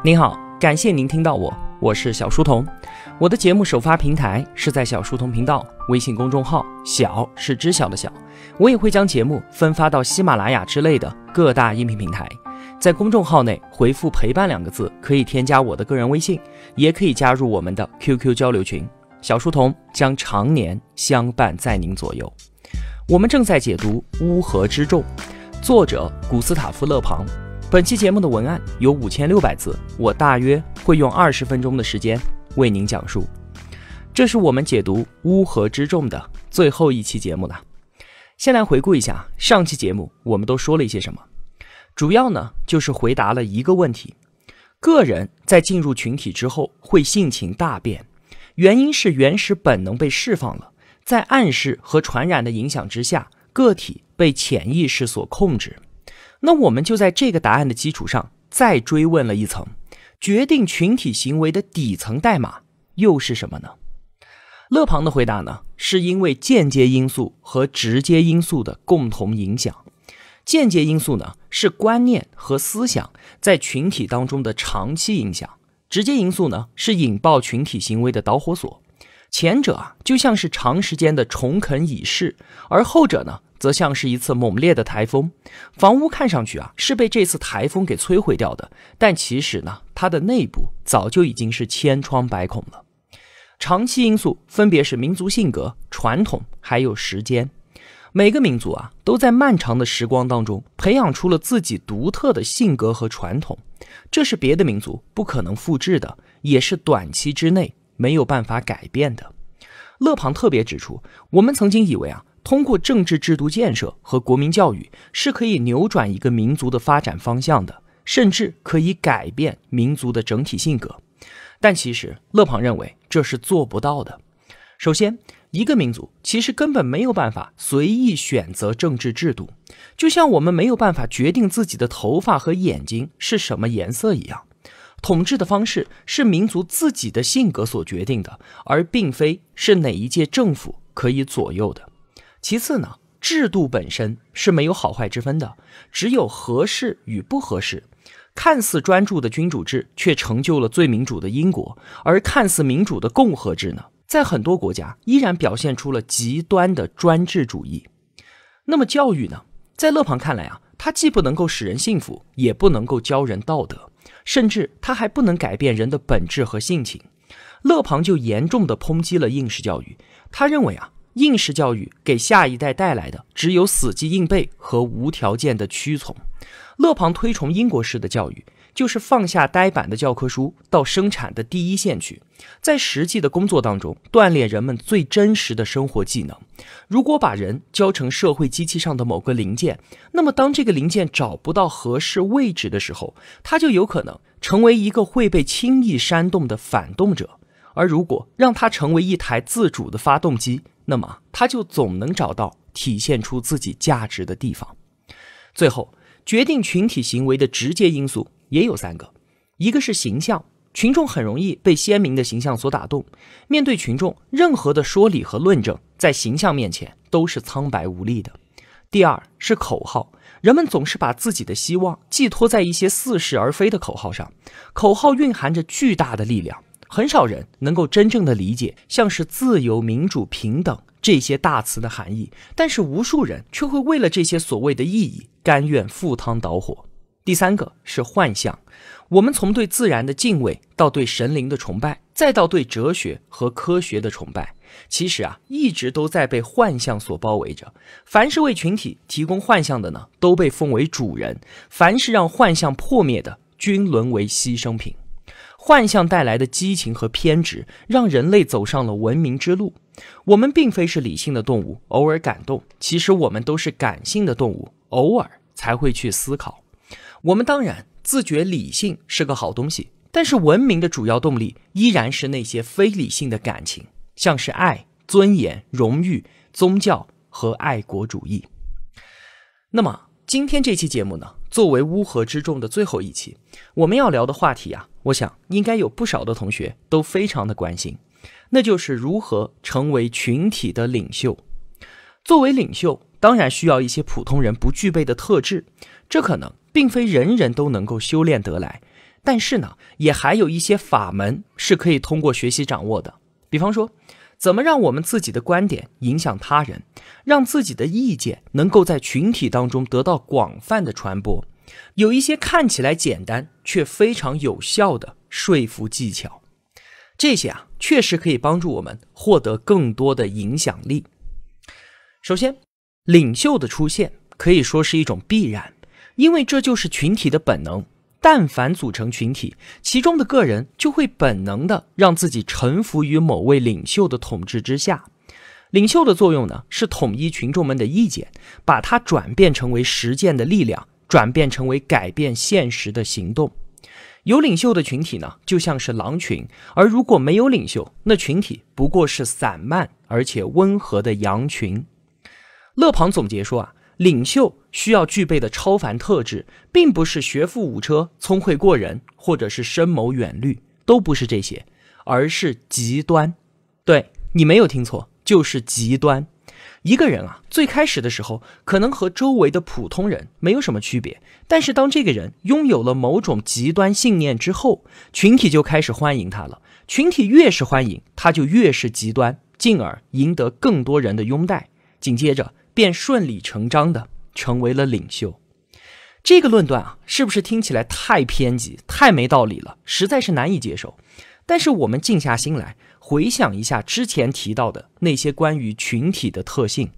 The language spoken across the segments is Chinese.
您好，感谢您听到我，我是小书童。我的节目首发平台是在小书童频道微信公众号，小是知晓的小。我也会将节目分发到喜马拉雅之类的各大音频平台。在公众号内回复“陪伴”两个字，可以添加我的个人微信，也可以加入我们的 QQ 交流群。小书童将常年相伴在您左右。我们正在解读《乌合之众》，作者古斯塔夫·勒庞。本期节目的文案有五千六百字，我大约会用二十分钟的时间为您讲述。这是我们解读乌合之众的最后一期节目了。先来回顾一下上期节目，我们都说了一些什么？主要呢就是回答了一个问题：个人在进入群体之后会性情大变，原因是原始本能被释放了，在暗示和传染的影响之下，个体被潜意识所控制。那我们就在这个答案的基础上再追问了一层：决定群体行为的底层代码又是什么呢？勒庞的回答呢，是因为间接因素和直接因素的共同影响。间接因素呢，是观念和思想在群体当中的长期影响；直接因素呢，是引爆群体行为的导火索。前者啊，就像是长时间的重肯以示，而后者呢？则像是一次猛烈的台风，房屋看上去啊是被这次台风给摧毁掉的，但其实呢，它的内部早就已经是千疮百孔了。长期因素分别是民族性格、传统还有时间，每个民族啊都在漫长的时光当中培养出了自己独特的性格和传统，这是别的民族不可能复制的，也是短期之内没有办法改变的。勒庞特别指出，我们曾经以为啊。通过政治制度建设和国民教育是可以扭转一个民族的发展方向的，甚至可以改变民族的整体性格。但其实勒庞认为这是做不到的。首先，一个民族其实根本没有办法随意选择政治制度，就像我们没有办法决定自己的头发和眼睛是什么颜色一样。统治的方式是民族自己的性格所决定的，而并非是哪一届政府可以左右的。其次呢，制度本身是没有好坏之分的，只有合适与不合适。看似专注的君主制，却成就了最民主的英国；而看似民主的共和制呢，在很多国家依然表现出了极端的专制主义。那么教育呢，在勒庞看来啊，它既不能够使人幸福，也不能够教人道德，甚至它还不能改变人的本质和性情。勒庞就严重的抨击了应试教育，他认为啊。应试教育给下一代带来的只有死记硬背和无条件的屈从。勒庞推崇英国式的教育，就是放下呆板的教科书，到生产的第一线去，在实际的工作当中锻炼人们最真实的生活技能。如果把人教成社会机器上的某个零件，那么当这个零件找不到合适位置的时候，他就有可能成为一个会被轻易煽动的反动者；而如果让他成为一台自主的发动机，那么他就总能找到体现出自己价值的地方。最后，决定群体行为的直接因素也有三个，一个是形象，群众很容易被鲜明的形象所打动；面对群众，任何的说理和论证在形象面前都是苍白无力的。第二是口号，人们总是把自己的希望寄托在一些似是而非的口号上，口号蕴含着巨大的力量。很少人能够真正的理解像是自由、民主、平等这些大词的含义，但是无数人却会为了这些所谓的意义甘愿赴汤蹈火。第三个是幻象，我们从对自然的敬畏到对神灵的崇拜，再到对哲学和科学的崇拜，其实啊，一直都在被幻象所包围着。凡是为群体提供幻象的呢，都被封为主人；凡是让幻象破灭的，均沦为牺牲品。幻象带来的激情和偏执，让人类走上了文明之路。我们并非是理性的动物，偶尔感动。其实我们都是感性的动物，偶尔才会去思考。我们当然自觉理性是个好东西，但是文明的主要动力依然是那些非理性的感情，像是爱、尊严、荣誉、宗教和爱国主义。那么，今天这期节目呢？作为乌合之众的最后一期，我们要聊的话题啊，我想应该有不少的同学都非常的关心，那就是如何成为群体的领袖。作为领袖，当然需要一些普通人不具备的特质，这可能并非人人都能够修炼得来，但是呢，也还有一些法门是可以通过学习掌握的，比方说。怎么让我们自己的观点影响他人，让自己的意见能够在群体当中得到广泛的传播？有一些看起来简单却非常有效的说服技巧，这些啊确实可以帮助我们获得更多的影响力。首先，领袖的出现可以说是一种必然，因为这就是群体的本能。但凡组成群体，其中的个人就会本能的让自己臣服于某位领袖的统治之下。领袖的作用呢，是统一群众们的意见，把它转变成为实践的力量，转变成为改变现实的行动。有领袖的群体呢，就像是狼群；而如果没有领袖，那群体不过是散漫而且温和的羊群。勒庞总结说啊。领袖需要具备的超凡特质，并不是学富五车、聪慧过人，或者是深谋远虑，都不是这些，而是极端。对，你没有听错，就是极端。一个人啊，最开始的时候可能和周围的普通人没有什么区别，但是当这个人拥有了某种极端信念之后，群体就开始欢迎他了。群体越是欢迎他，就越是极端，进而赢得更多人的拥戴。紧接着。便顺理成章地成为了领袖。这个论断啊，是不是听起来太偏激、太没道理了，实在是难以接受？但是我们静下心来回想一下之前提到的那些关于群体的特性，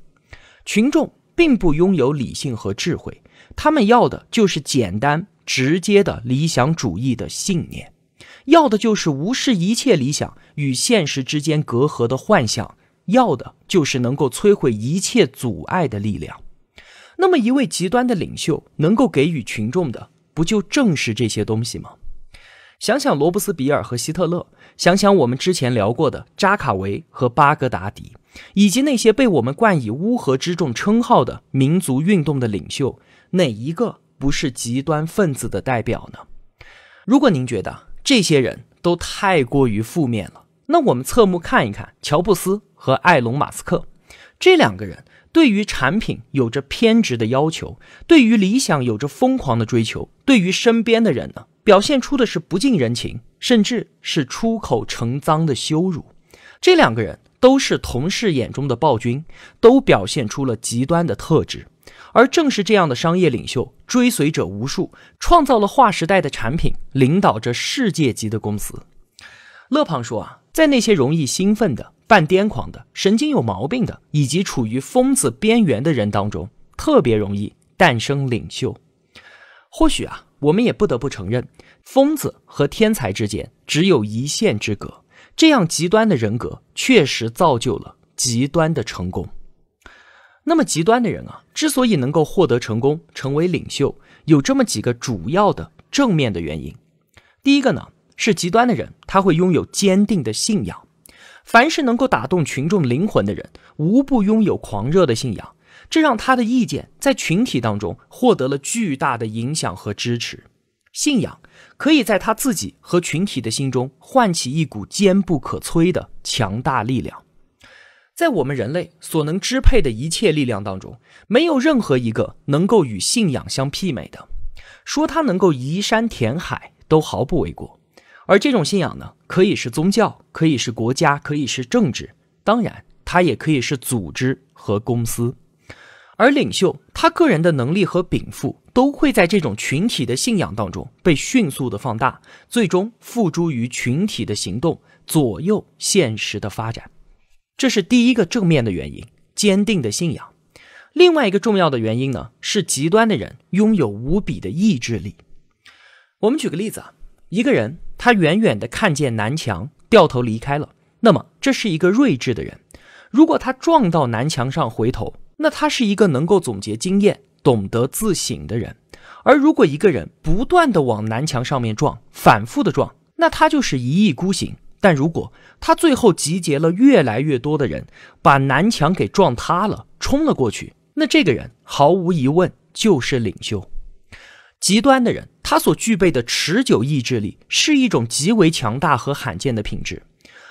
群众并不拥有理性和智慧，他们要的就是简单直接的理想主义的信念，要的就是无视一切理想与现实之间隔阂的幻想。要的就是能够摧毁一切阻碍的力量。那么，一位极端的领袖能够给予群众的，不就正是这些东西吗？想想罗伯斯比尔和希特勒，想想我们之前聊过的扎卡维和巴格达迪，以及那些被我们冠以“乌合之众”称号的民族运动的领袖，哪一个不是极端分子的代表呢？如果您觉得这些人都太过于负面了，那我们侧目看一看乔布斯。和埃隆·马斯克，这两个人对于产品有着偏执的要求，对于理想有着疯狂的追求，对于身边的人呢，表现出的是不近人情，甚至是出口成脏的羞辱。这两个人都是同事眼中的暴君，都表现出了极端的特质。而正是这样的商业领袖，追随者无数，创造了划时代的产品，领导着世界级的公司。勒庞说啊，在那些容易兴奋的。半癫狂的、神经有毛病的，以及处于疯子边缘的人当中，特别容易诞生领袖。或许啊，我们也不得不承认，疯子和天才之间只有一线之隔。这样极端的人格确实造就了极端的成功。那么极端的人啊，之所以能够获得成功，成为领袖，有这么几个主要的正面的原因。第一个呢，是极端的人他会拥有坚定的信仰。凡是能够打动群众灵魂的人，无不拥有狂热的信仰，这让他的意见在群体当中获得了巨大的影响和支持。信仰可以在他自己和群体的心中唤起一股坚不可摧的强大力量。在我们人类所能支配的一切力量当中，没有任何一个能够与信仰相媲美的，说它能够移山填海都毫不为过。而这种信仰呢？可以是宗教，可以是国家，可以是政治，当然，它也可以是组织和公司。而领袖他个人的能力和禀赋，都会在这种群体的信仰当中被迅速的放大，最终付诸于群体的行动，左右现实的发展。这是第一个正面的原因，坚定的信仰。另外一个重要的原因呢，是极端的人拥有无比的意志力。我们举个例子啊。一个人，他远远的看见南墙，掉头离开了。那么，这是一个睿智的人。如果他撞到南墙上回头，那他是一个能够总结经验、懂得自省的人。而如果一个人不断的往南墙上面撞，反复的撞，那他就是一意孤行。但如果他最后集结了越来越多的人，把南墙给撞塌了，冲了过去，那这个人毫无疑问就是领袖。极端的人。他所具备的持久意志力是一种极为强大和罕见的品质，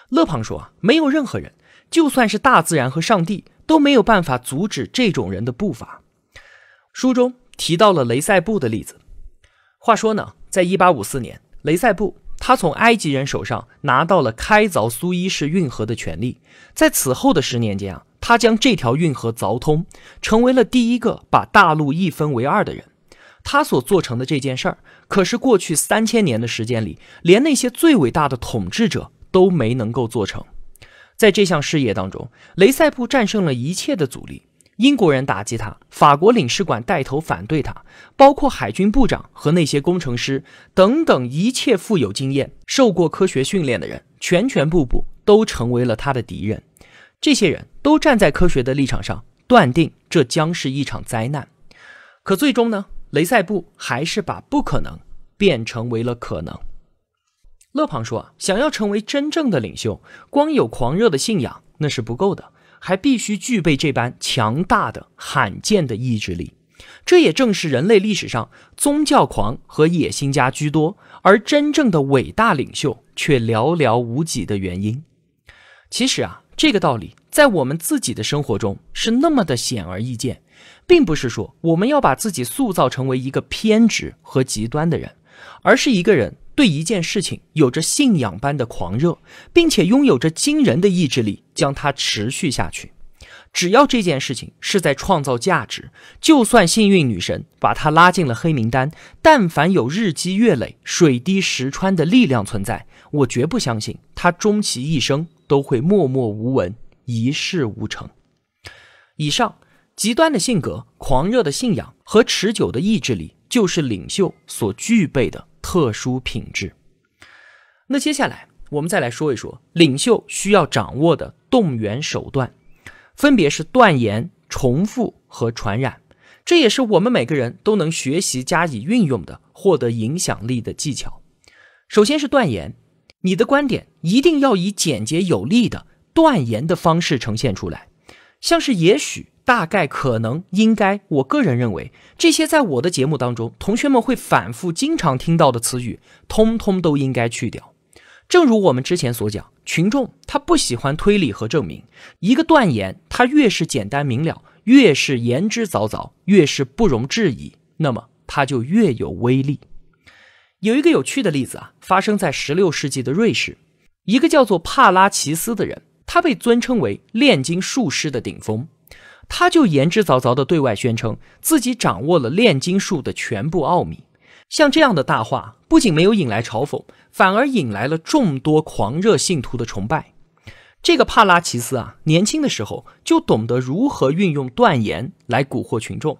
勒庞说没有任何人，就算是大自然和上帝，都没有办法阻止这种人的步伐。书中提到了雷塞布的例子。话说呢，在1854年，雷塞布他从埃及人手上拿到了开凿苏伊士运河的权利，在此后的十年间啊，他将这条运河凿通，成为了第一个把大陆一分为二的人。他所做成的这件事儿，可是过去三千年的时间里，连那些最伟大的统治者都没能够做成。在这项事业当中，雷塞布战胜了一切的阻力。英国人打击他，法国领事馆带头反对他，包括海军部长和那些工程师等等一切富有经验、受过科学训练的人，全全部部都成为了他的敌人。这些人都站在科学的立场上，断定这将是一场灾难。可最终呢？雷塞布还是把不可能变成为了可能。勒庞说：“想要成为真正的领袖，光有狂热的信仰那是不够的，还必须具备这般强大的、罕见的意志力。这也正是人类历史上宗教狂和野心家居多，而真正的伟大领袖却寥寥无几的原因。其实啊，这个道理在我们自己的生活中是那么的显而易见。”并不是说我们要把自己塑造成为一个偏执和极端的人，而是一个人对一件事情有着信仰般的狂热，并且拥有着惊人的意志力，将它持续下去。只要这件事情是在创造价值，就算幸运女神把他拉进了黑名单，但凡有日积月累、水滴石穿的力量存在，我绝不相信他终其一生都会默默无闻、一事无成。以上。极端的性格、狂热的信仰和持久的意志力，就是领袖所具备的特殊品质。那接下来，我们再来说一说领袖需要掌握的动员手段，分别是断言、重复和传染。这也是我们每个人都能学习加以运用的获得影响力的技巧。首先是断言，你的观点一定要以简洁有力的断言的方式呈现出来，像是“也许”。大概可能应该，我个人认为这些在我的节目当中，同学们会反复、经常听到的词语，通通都应该去掉。正如我们之前所讲，群众他不喜欢推理和证明，一个断言，他越是简单明了，越是言之凿凿，越是不容置疑，那么他就越有威力。有一个有趣的例子啊，发生在十六世纪的瑞士，一个叫做帕拉奇斯的人，他被尊称为炼金术师的顶峰。他就言之凿凿地对外宣称自己掌握了炼金术的全部奥秘，像这样的大话不仅没有引来嘲讽，反而引来了众多狂热信徒的崇拜。这个帕拉奇斯啊，年轻的时候就懂得如何运用断言来蛊惑群众，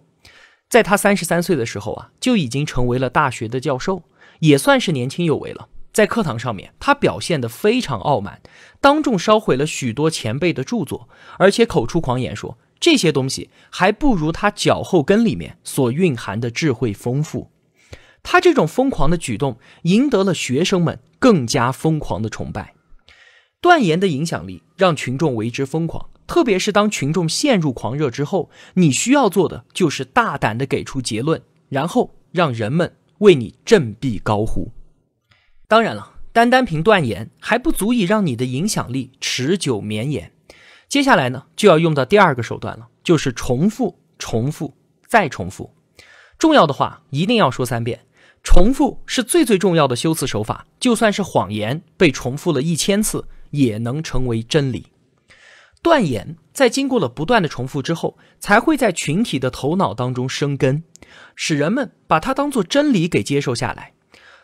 在他三十三岁的时候啊，就已经成为了大学的教授，也算是年轻有为了。在课堂上面，他表现得非常傲慢，当众烧毁了许多前辈的著作，而且口出狂言说。这些东西还不如他脚后跟里面所蕴含的智慧丰富。他这种疯狂的举动赢得了学生们更加疯狂的崇拜。断言的影响力让群众为之疯狂，特别是当群众陷入狂热之后，你需要做的就是大胆地给出结论，然后让人们为你振臂高呼。当然了，单单凭断言还不足以让你的影响力持久绵延。接下来呢，就要用到第二个手段了，就是重复、重复、再重复。重要的话一定要说三遍。重复是最最重要的修辞手法，就算是谎言被重复了一千次，也能成为真理。断言在经过了不断的重复之后，才会在群体的头脑当中生根，使人们把它当做真理给接受下来。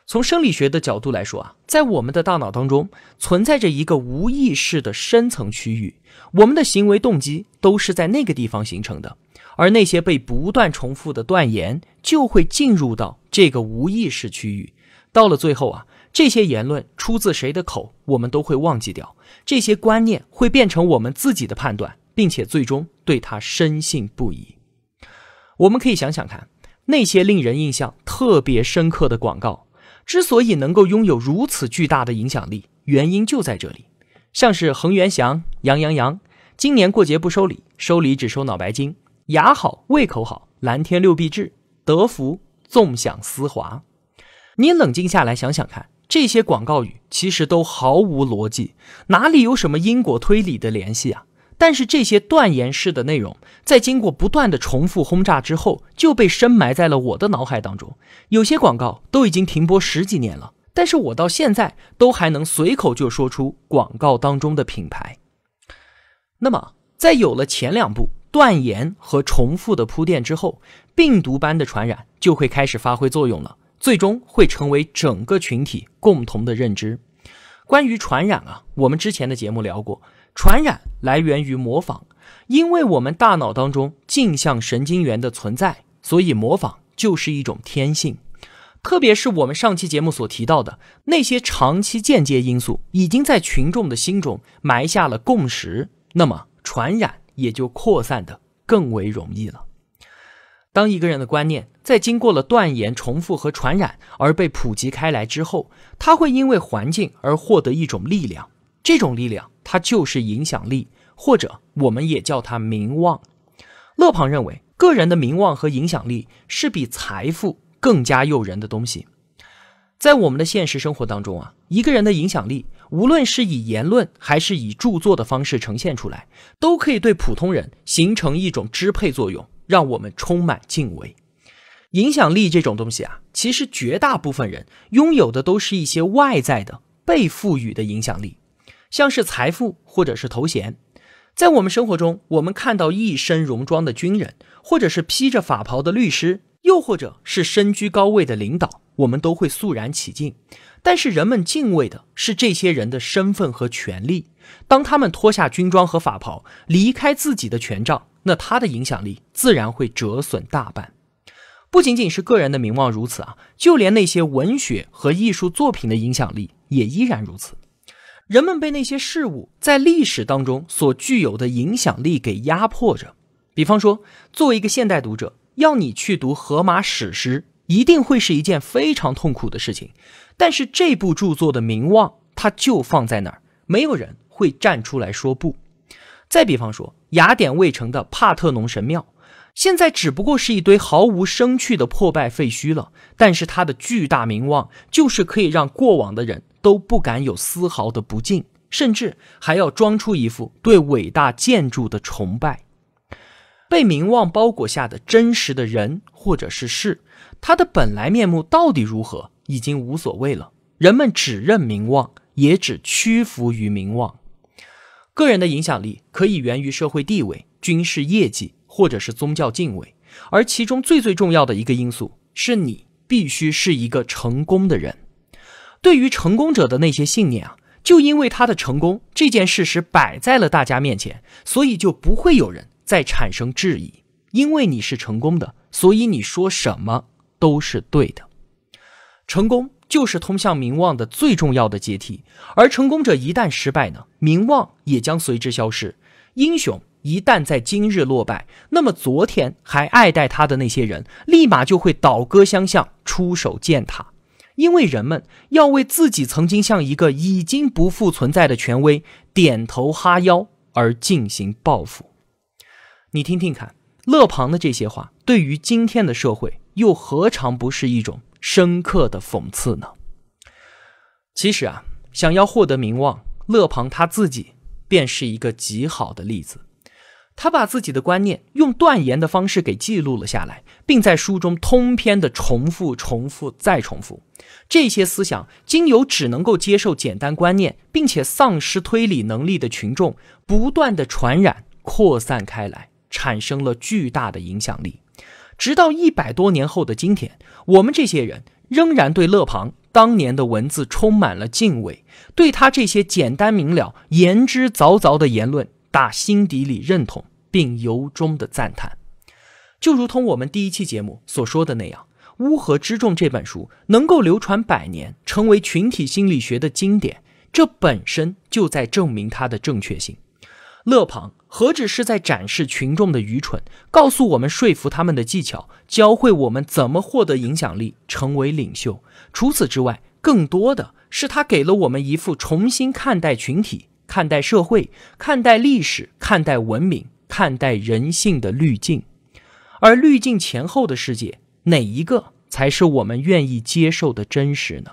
从生理学的角度来说啊，在我们的大脑当中存在着一个无意识的深层区域，我们的行为动机都是在那个地方形成的，而那些被不断重复的断言就会进入到这个无意识区域。到了最后啊，这些言论出自谁的口，我们都会忘记掉，这些观念会变成我们自己的判断，并且最终对它深信不疑。我们可以想想看，那些令人印象特别深刻的广告。之所以能够拥有如此巨大的影响力，原因就在这里。像是恒源祥、杨阳洋，今年过节不收礼，收礼只收脑白金；牙好胃口好，蓝天六必治，德芙纵享丝滑。你冷静下来想想看，这些广告语其实都毫无逻辑，哪里有什么因果推理的联系啊？但是这些断言式的内容，在经过不断的重复轰炸之后，就被深埋在了我的脑海当中。有些广告都已经停播十几年了，但是我到现在都还能随口就说出广告当中的品牌。那么，在有了前两步断言和重复的铺垫之后，病毒般的传染就会开始发挥作用了，最终会成为整个群体共同的认知。关于传染啊，我们之前的节目聊过。传染来源于模仿，因为我们大脑当中镜像神经元的存在，所以模仿就是一种天性。特别是我们上期节目所提到的那些长期间接因素，已经在群众的心中埋下了共识，那么传染也就扩散的更为容易了。当一个人的观念在经过了断言、重复和传染而被普及开来之后，他会因为环境而获得一种力量。这种力量，它就是影响力，或者我们也叫它名望。勒庞认为，个人的名望和影响力是比财富更加诱人的东西。在我们的现实生活当中啊，一个人的影响力，无论是以言论还是以著作的方式呈现出来，都可以对普通人形成一种支配作用，让我们充满敬畏。影响力这种东西啊，其实绝大部分人拥有的都是一些外在的、被赋予的影响力。像是财富或者是头衔，在我们生活中，我们看到一身戎装的军人，或者是披着法袍的律师，又或者是身居高位的领导，我们都会肃然起敬。但是人们敬畏的是这些人的身份和权力。当他们脱下军装和法袍，离开自己的权杖，那他的影响力自然会折损大半。不仅仅是个人的名望如此啊，就连那些文学和艺术作品的影响力也依然如此。人们被那些事物在历史当中所具有的影响力给压迫着。比方说，作为一个现代读者，要你去读荷马史诗，一定会是一件非常痛苦的事情。但是这部著作的名望，它就放在那儿，没有人会站出来说不。再比方说，雅典卫城的帕特农神庙，现在只不过是一堆毫无生趣的破败废墟了，但是它的巨大名望，就是可以让过往的人。都不敢有丝毫的不敬，甚至还要装出一副对伟大建筑的崇拜。被名望包裹下的真实的人或者是事，他的本来面目到底如何，已经无所谓了。人们只认名望，也只屈服于名望。个人的影响力可以源于社会地位、军事业绩，或者是宗教敬畏，而其中最最重要的一个因素是你必须是一个成功的人。对于成功者的那些信念啊，就因为他的成功这件事实摆在了大家面前，所以就不会有人再产生质疑。因为你是成功的，所以你说什么都是对的。成功就是通向名望的最重要的阶梯，而成功者一旦失败呢，名望也将随之消失。英雄一旦在今日落败，那么昨天还爱戴他的那些人，立马就会倒戈相向，出手践踏。因为人们要为自己曾经向一个已经不复存在的权威点头哈腰而进行报复，你听听看，勒庞的这些话对于今天的社会又何尝不是一种深刻的讽刺呢？其实啊，想要获得名望，勒庞他自己便是一个极好的例子。他把自己的观念用断言的方式给记录了下来。并在书中通篇的重复、重复再重复这些思想，经由只能够接受简单观念并且丧失推理能力的群众不断的传染、扩散开来，产生了巨大的影响力。直到一百多年后的今天，我们这些人仍然对勒庞当年的文字充满了敬畏，对他这些简单明了、言之凿凿的言论打心底里认同，并由衷的赞叹。就如同我们第一期节目所说的那样，《乌合之众》这本书能够流传百年，成为群体心理学的经典，这本身就在证明它的正确性。勒庞何止是在展示群众的愚蠢，告诉我们说服他们的技巧，教会我们怎么获得影响力，成为领袖。除此之外，更多的是他给了我们一副重新看待群体、看待社会、看待历史、看待文明、看待人性的滤镜。而滤镜前后的世界，哪一个才是我们愿意接受的真实呢？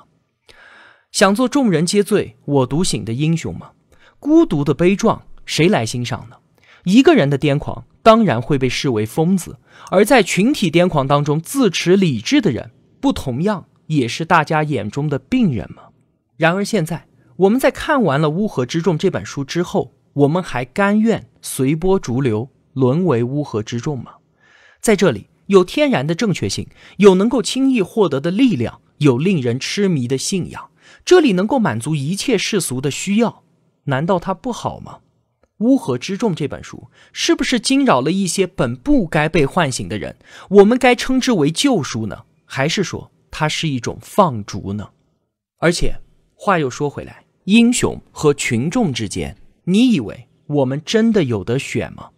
想做众人皆醉我独醒的英雄吗？孤独的悲壮，谁来欣赏呢？一个人的癫狂，当然会被视为疯子；而在群体癫狂当中，自持理智的人，不同样也是大家眼中的病人吗？然而现在，我们在看完了《乌合之众》这本书之后，我们还甘愿随波逐流，沦为乌合之众吗？在这里有天然的正确性，有能够轻易获得的力量，有令人痴迷的信仰，这里能够满足一切世俗的需要，难道它不好吗？《乌合之众》这本书是不是惊扰了一些本不该被唤醒的人？我们该称之为旧书呢，还是说它是一种放逐呢？而且话又说回来，英雄和群众之间，你以为我们真的有得选吗？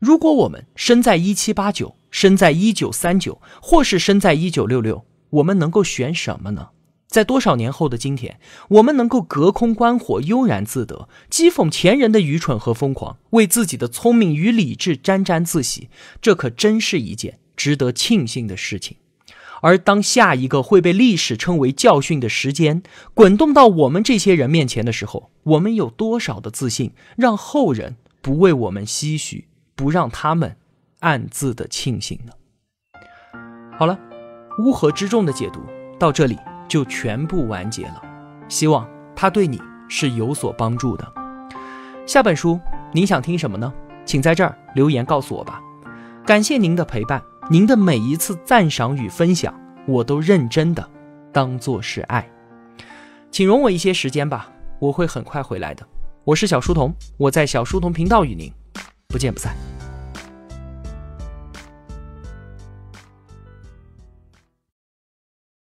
如果我们生在一七八九，生在一九三九，或是生在一九六六，我们能够选什么呢？在多少年后的今天，我们能够隔空观火，悠然自得，讥讽前人的愚蠢和疯狂，为自己的聪明与理智沾沾自喜，这可真是一件值得庆幸的事情。而当下一个会被历史称为教训的时间滚动到我们这些人面前的时候，我们有多少的自信，让后人不为我们唏嘘？不让他们暗自的庆幸呢？好了，乌合之众的解读到这里就全部完结了，希望它对你是有所帮助的。下本书您想听什么呢？请在这儿留言告诉我吧。感谢您的陪伴，您的每一次赞赏与分享，我都认真的当做是爱。请容我一些时间吧，我会很快回来的。我是小书童，我在小书童频道与您。不见不散。